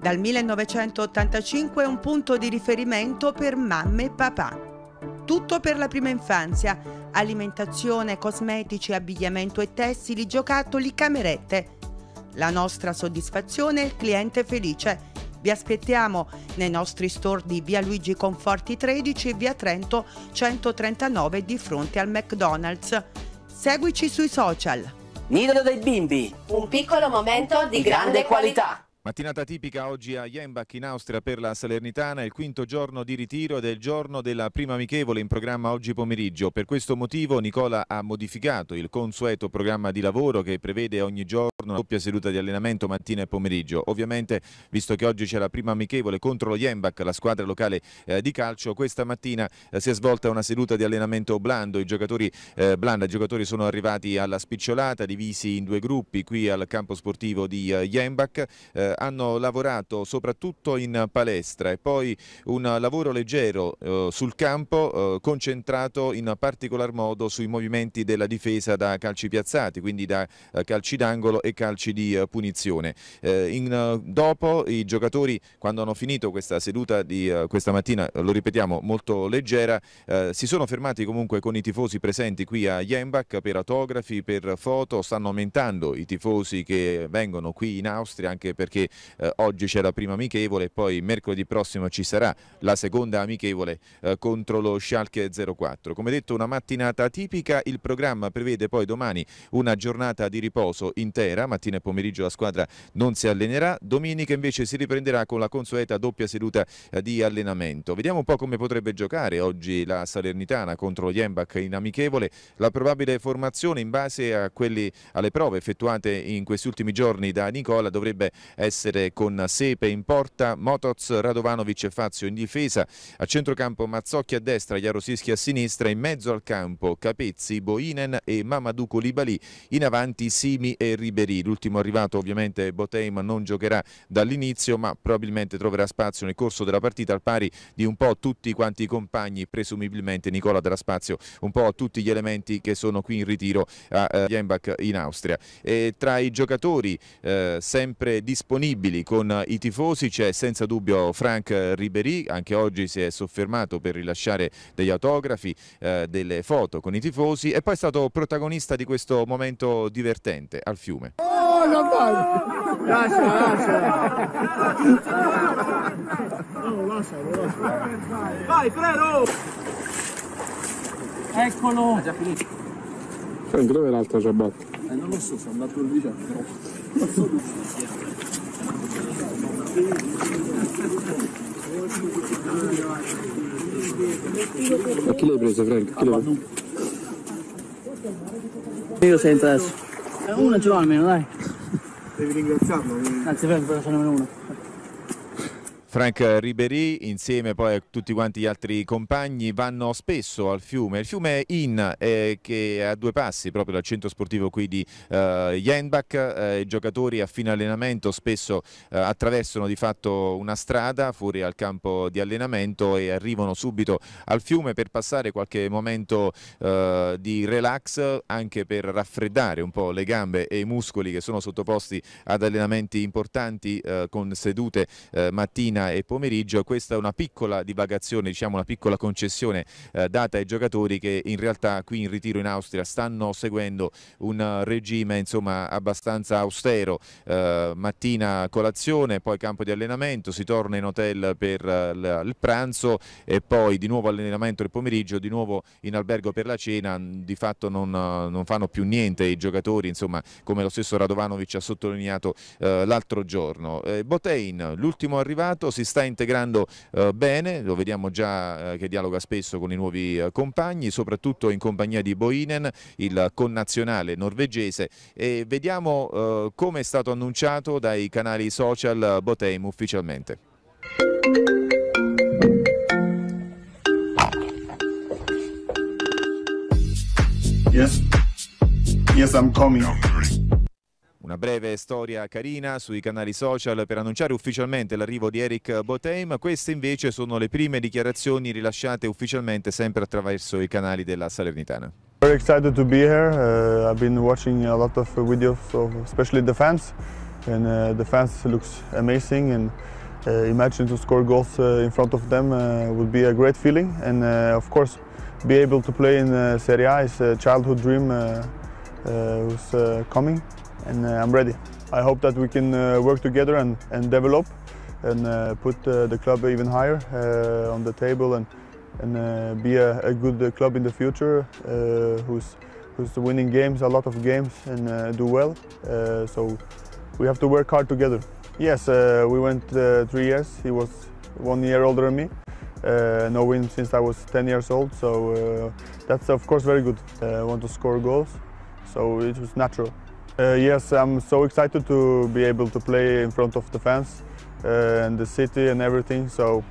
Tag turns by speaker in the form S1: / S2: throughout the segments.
S1: Dal 1985 è un punto di riferimento per mamme e papà. Tutto per la prima infanzia, alimentazione, cosmetici, abbigliamento e tessili, giocattoli, camerette. La nostra soddisfazione è il cliente felice. Vi aspettiamo nei nostri store di Via Luigi Conforti 13 e Via Trento 139 di fronte al McDonald's.
S2: Seguici sui social. Nido dei bimbi.
S1: Un piccolo momento di grande
S3: qualità.
S2: Mattinata tipica oggi a Jenbach in Austria per la Salernitana, il quinto giorno di ritiro ed è il giorno della prima amichevole in programma oggi pomeriggio. Per questo motivo Nicola ha modificato il consueto programma di lavoro che prevede ogni giorno una doppia seduta di allenamento mattina e pomeriggio. Ovviamente, visto che oggi c'è la prima amichevole contro lo Jenbach, la squadra locale eh, di calcio, questa mattina eh, si è svolta una seduta di allenamento blando. I giocatori, eh, blanda, i giocatori sono arrivati alla spicciolata, divisi in due gruppi qui al campo sportivo di eh, Jenbach eh, hanno lavorato soprattutto in palestra e poi un lavoro leggero eh, sul campo eh, concentrato in particolar modo sui movimenti della difesa da calci piazzati, quindi da eh, calci d'angolo e calci di eh, punizione. Eh, in, dopo i giocatori quando hanno finito questa seduta di questa mattina, lo ripetiamo, molto leggera, si sono fermati comunque con i tifosi presenti qui a Jembach per autografi, per foto, stanno aumentando i tifosi che vengono qui in Austria anche perché eh, oggi c'è la prima amichevole e poi mercoledì prossimo ci sarà la seconda amichevole eh, contro lo Schalke 04. Come detto una mattinata tipica, il programma prevede poi domani una giornata di riposo intera, mattina e pomeriggio la squadra non si allenerà, domenica invece si riprenderà con la consueta doppia seduta eh, di allenamento. Vediamo un po' come potrebbe giocare oggi la Salernitana contro lo Jembach in amichevole, la probabile formazione in base quelli, alle prove effettuate in questi ultimi giorni da Nicola dovrebbe essere essere con Sepe in porta, Motoz, Radovanovic e Fazio in difesa, a centrocampo Mazzocchi a destra, Jarosischi a sinistra, in mezzo al campo Capezzi, Boinen e Mamadou Colibali, in avanti Simi e Riberi. L'ultimo arrivato ovviamente Boteim non giocherà dall'inizio ma probabilmente troverà spazio nel corso della partita al pari di un po' tutti quanti i compagni, presumibilmente Nicola darà spazio un po' a tutti gli elementi che sono qui in ritiro a eh, Jenbach in Austria. E tra i giocatori eh, sempre disponibili disponibili con i tifosi c'è senza dubbio Frank Ribéry, anche oggi si è soffermato per rilasciare degli autografi, eh, delle foto con i tifosi e poi è stato protagonista di questo momento divertente al fiume.
S3: vai!
S2: Lascia, Eccolo! È già finito.
S1: Frank, dove l'altra ciabatta?
S3: Eh, non lo so, sono andato lì da cioè, troppo. Equilibra-se, Frank, equilibra. Io sento adesso. Uno ce l'ho almeno, dai. Devi ringraziarlo. Anzi, Frank, però sono uno.
S2: Frank Ribery insieme poi a tutti quanti gli altri compagni vanno spesso al fiume, il fiume Inn eh, che è a due passi proprio dal centro sportivo qui di eh, Jenbach, eh, i giocatori a fine allenamento spesso eh, attraversano di fatto una strada fuori al campo di allenamento e arrivano subito al fiume per passare qualche momento eh, di relax anche per raffreddare un po' le gambe e i muscoli che sono sottoposti ad allenamenti importanti eh, con sedute eh, mattina e pomeriggio. Questa è una piccola divagazione, diciamo una piccola concessione eh, data ai giocatori che in realtà qui in ritiro in Austria stanno seguendo un regime insomma, abbastanza austero. Eh, mattina colazione, poi campo di allenamento, si torna in hotel per eh, il pranzo e poi di nuovo allenamento il pomeriggio, di nuovo in albergo per la cena. Di fatto non, eh, non fanno più niente i giocatori, insomma, come lo stesso Radovanovic ha sottolineato eh, l'altro giorno. Eh, Botein, l'ultimo arrivato progetto, si sta integrando eh, bene, lo vediamo già eh, che dialoga spesso con i nuovi eh, compagni, soprattutto in compagnia di Boinen, il connazionale norvegese e vediamo eh, come è stato annunciato dai canali social eh, Boteim ufficialmente. Yes, yes I'm coming. Una breve storia carina sui canali social per annunciare ufficialmente l'arrivo di Eric Botheim, queste invece sono le prime dichiarazioni rilasciate ufficialmente sempre attraverso i canali della Salernitana.
S3: Very excited to be here. Uh, I've been watching a lot of videos of especially the fans and uh, the fans looks amazing and uh, imagine to score goals uh, in front of them uh, would be a great feeling and uh, of course be able to play in uh, Serie A is a childhood dream uh, uh, who's uh, coming. and uh, I'm ready. I hope that we can uh, work together and, and develop and uh, put the club even higher on the table and, and be a, a, good club in the future who's, who's winning games, a lot of games, and do well. so we have to work hard together. Yes, we went three years. He was one year older than me. Uh, no win since I was 10 years old, so uh, that's of course very good. Uh, I want to score goals, so it was natural. Uh, yes, I'm so excited to be able to play in front of the fans uh, and the city and everything. So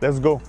S3: let's go.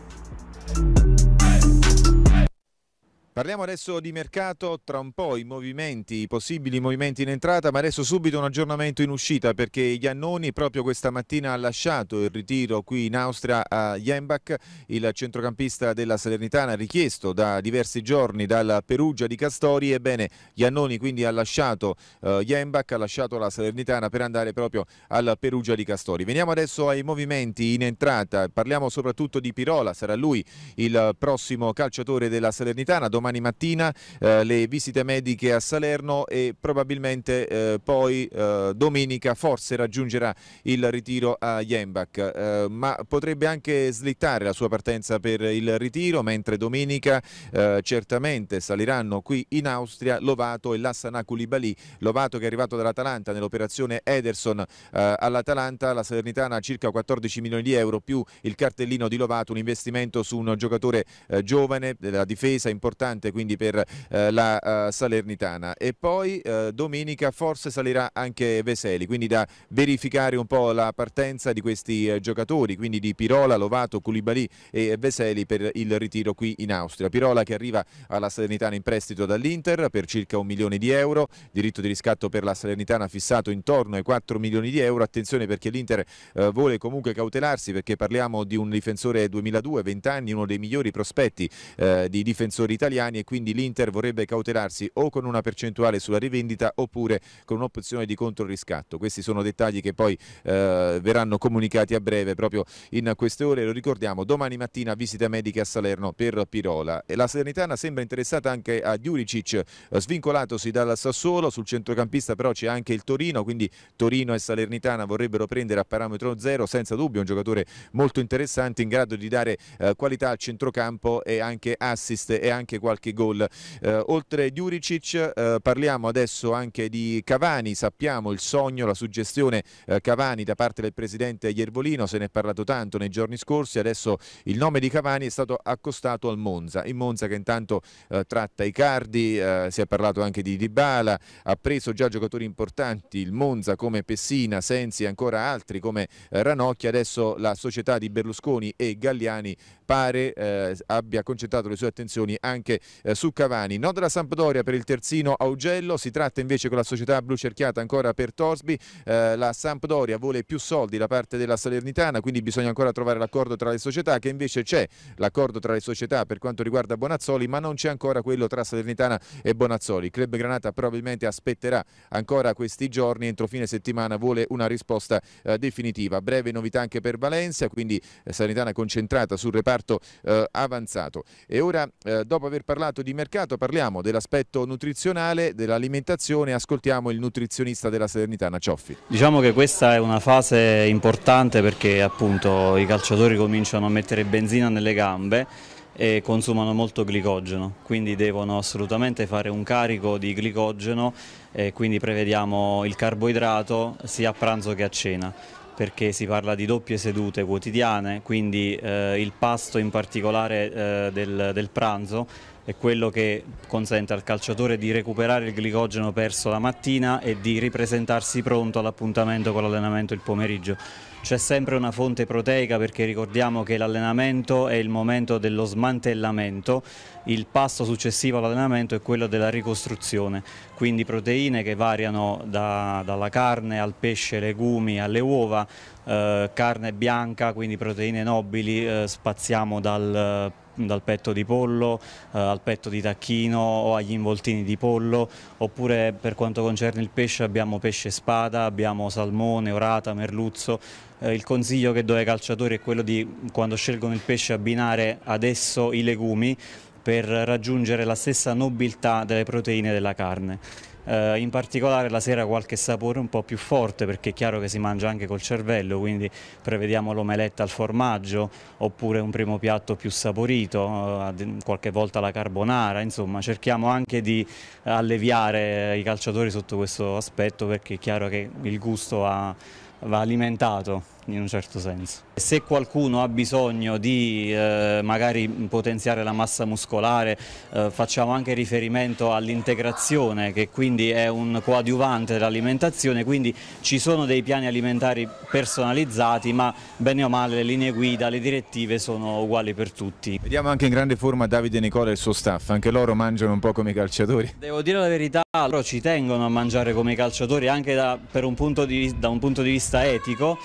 S3: Parliamo adesso di mercato, tra un po'
S2: i movimenti, i possibili movimenti in entrata, ma adesso subito un aggiornamento in uscita perché Iannoni proprio questa mattina ha lasciato il ritiro qui in Austria a Jembach, il centrocampista della Salernitana richiesto da diversi giorni dalla Perugia di Castori, ebbene Iannoni quindi ha lasciato eh, Jembach, ha lasciato la Salernitana per andare proprio alla Perugia di Castori. Veniamo adesso ai movimenti in entrata, parliamo soprattutto di Pirola, sarà lui il prossimo calciatore della Salernitana, domani domani mattina, eh, le visite mediche a Salerno e probabilmente eh, poi eh, domenica forse raggiungerà il ritiro a Jenbach, eh, ma potrebbe anche slittare la sua partenza per il ritiro, mentre domenica eh, certamente saliranno qui in Austria Lovato e Lassana Koulibaly, Lovato che è arrivato dall'Atalanta nell'operazione Ederson eh, all'Atalanta, la Salernitana ha circa 14 milioni di euro più il cartellino di Lovato, un investimento su un giocatore giovane della difesa importante importante quindi per eh, la uh, Salernitana e poi eh, domenica forse salirà anche Veseli quindi da verificare un po' la partenza di questi eh, giocatori quindi di Pirola, Lovato, Culibali e Veseli per il ritiro qui in Austria Pirola che arriva alla Salernitana in prestito dall'Inter per circa un milione di euro diritto di riscatto per la Salernitana fissato intorno ai 4 milioni di euro attenzione perché l'Inter eh, vuole comunque cautelarsi perché parliamo di un difensore 2002, 20 anni, uno dei migliori prospetti eh, di difensori italiani italiani e quindi l'Inter vorrebbe cautelarsi o con una percentuale sulla rivendita oppure con un'opzione di controriscatto. Questi sono dettagli che poi eh, verranno comunicati a breve proprio in queste ore. Lo ricordiamo, domani mattina visita medica a Salerno per Pirola. E la Salernitana sembra interessata anche a Djuricic, eh, svincolatosi dal Sassuolo, sul centrocampista però c'è anche il Torino, quindi Torino e Salernitana vorrebbero prendere a parametro zero, senza dubbio un giocatore molto interessante in grado di dare eh, qualità al centrocampo e anche assist e anche qualità qualche gol. Eh, oltre Djuricic eh, parliamo adesso anche di Cavani, sappiamo il sogno, la suggestione eh, Cavani da parte del presidente Iervolino, se ne è parlato tanto nei giorni scorsi, adesso il nome di Cavani è stato accostato al Monza, il Monza che intanto eh, tratta i cardi, eh, si è parlato anche di Dybala, ha preso già giocatori importanti, il Monza come Pessina, Sensi e ancora altri come eh, Ranocchi, adesso la società di Berlusconi e Galliani pare eh, abbia concentrato le sue attenzioni anche eh, su Cavani. No della Sampdoria per il terzino Augello, si tratta invece con la società blu cerchiata ancora per Torsby, eh, la Sampdoria vuole più soldi da parte della Salernitana, quindi bisogna ancora trovare l'accordo tra le società che invece c'è l'accordo tra le società per quanto riguarda Bonazzoli, ma non c'è ancora quello tra Salernitana e Bonazzoli. Il club Granata probabilmente aspetterà ancora questi giorni, entro fine settimana vuole una risposta eh, definitiva. Breve novità anche per Valencia, quindi eh, Salernitana concentrata sul reparto reparto eh, avanzato. E ora, eh, dopo aver parlato di mercato, parliamo dell'aspetto nutrizionale, dell'alimentazione, ascoltiamo il nutrizionista della Salernitana, Cioffi.
S1: Diciamo che questa è una fase importante perché appunto i calciatori cominciano a mettere benzina nelle gambe e consumano molto glicogeno, quindi devono assolutamente fare un carico di glicogeno e quindi prevediamo il carboidrato sia a pranzo che a cena perché si parla di doppie sedute quotidiane, quindi eh, il pasto in particolare eh, del, del pranzo è quello che consente al calciatore di recuperare il glicogeno perso la mattina e di ripresentarsi pronto all'appuntamento con l'allenamento il pomeriggio. C'è sempre una fonte proteica perché ricordiamo che l'allenamento è il momento dello smantellamento, il passo successivo all'allenamento è quello della ricostruzione, quindi proteine che variano da, dalla carne al pesce, legumi, alle uova, eh, carne bianca, quindi proteine nobili, eh, spaziamo dal dal petto di pollo eh, al petto di tacchino o agli involtini di pollo, oppure per quanto concerne il pesce abbiamo pesce spada, abbiamo salmone, orata, merluzzo. Eh, il consiglio che do ai calciatori è quello di quando scelgono il pesce abbinare adesso i legumi per raggiungere la stessa nobiltà delle proteine della carne eh, in particolare la sera qualche sapore un po' più forte perché è chiaro che si mangia anche col cervello, quindi prevediamo l'omeletta al formaggio oppure un primo piatto più saporito, eh, qualche volta la carbonara, insomma cerchiamo anche di eh, alleviare eh, i calciatori sotto questo aspetto perché è chiaro che il gusto ha, va alimentato in un certo senso. Se qualcuno ha bisogno di eh, magari potenziare la massa muscolare eh, facciamo anche riferimento all'integrazione che quindi è un coadiuvante dell'alimentazione quindi ci sono dei piani alimentari personalizzati ma bene o male le linee guida, le direttive sono uguali per tutti.
S2: Vediamo anche in grande forma Davide Nicola e il suo staff, anche loro mangiano un po' come i calciatori.
S1: Devo dire la verità, loro ci tengono a mangiare come i calciatori anche da, un di, da un punto di vista etico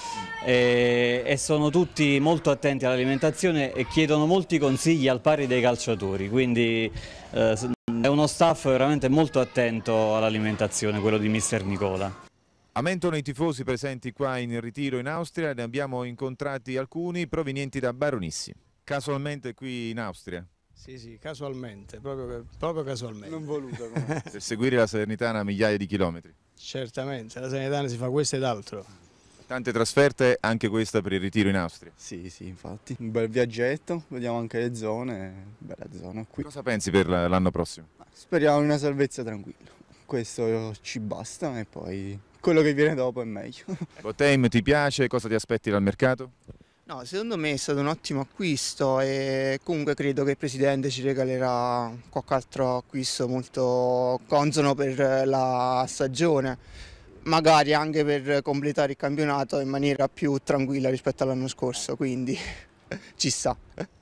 S1: e, eh, e sono tutti molto attenti all'alimentazione e chiedono molti consigli al pari dei calciatori, quindi eh, è uno staff veramente molto attento all'alimentazione, quello di mister Nicola.
S2: Lamentano i tifosi presenti qua in ritiro in Austria, ne abbiamo incontrati alcuni provenienti da Baronissi. Casualmente qui in Austria?
S3: Sì, sì, casualmente, proprio, proprio casualmente. Non voluto. Come...
S2: per seguire la Salernitana a migliaia di chilometri?
S3: Certamente, la Salernitana si fa questo ed altro. Tante
S2: trasferte, anche questa per il ritiro in Austria. Sì, sì, infatti.
S3: Un bel viaggetto, vediamo anche le zone, bella zona qui. Cosa pensi
S2: per l'anno prossimo? Ah,
S3: speriamo in una salvezza tranquilla. Questo ci basta e poi quello che viene dopo è meglio.
S2: Botem ti piace? Cosa ti aspetti dal mercato?
S3: No, secondo me è stato un ottimo acquisto e comunque credo che il presidente ci regalerà qualche altro acquisto molto consono per la stagione magari anche per completare il campionato in maniera più tranquilla rispetto all'anno scorso, quindi ci sta.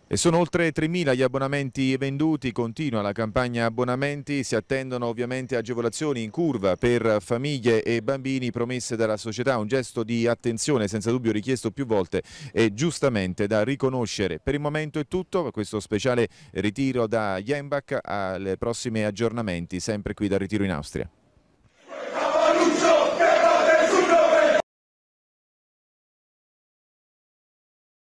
S2: E sono oltre 3.000 gli abbonamenti venduti, continua la campagna abbonamenti, si attendono ovviamente agevolazioni in curva per famiglie e bambini promesse dalla società, un gesto di attenzione senza dubbio richiesto più volte e giustamente da riconoscere. Per il momento è tutto, questo speciale ritiro da Jenbach, alle prossime aggiornamenti sempre qui da Ritiro in Austria.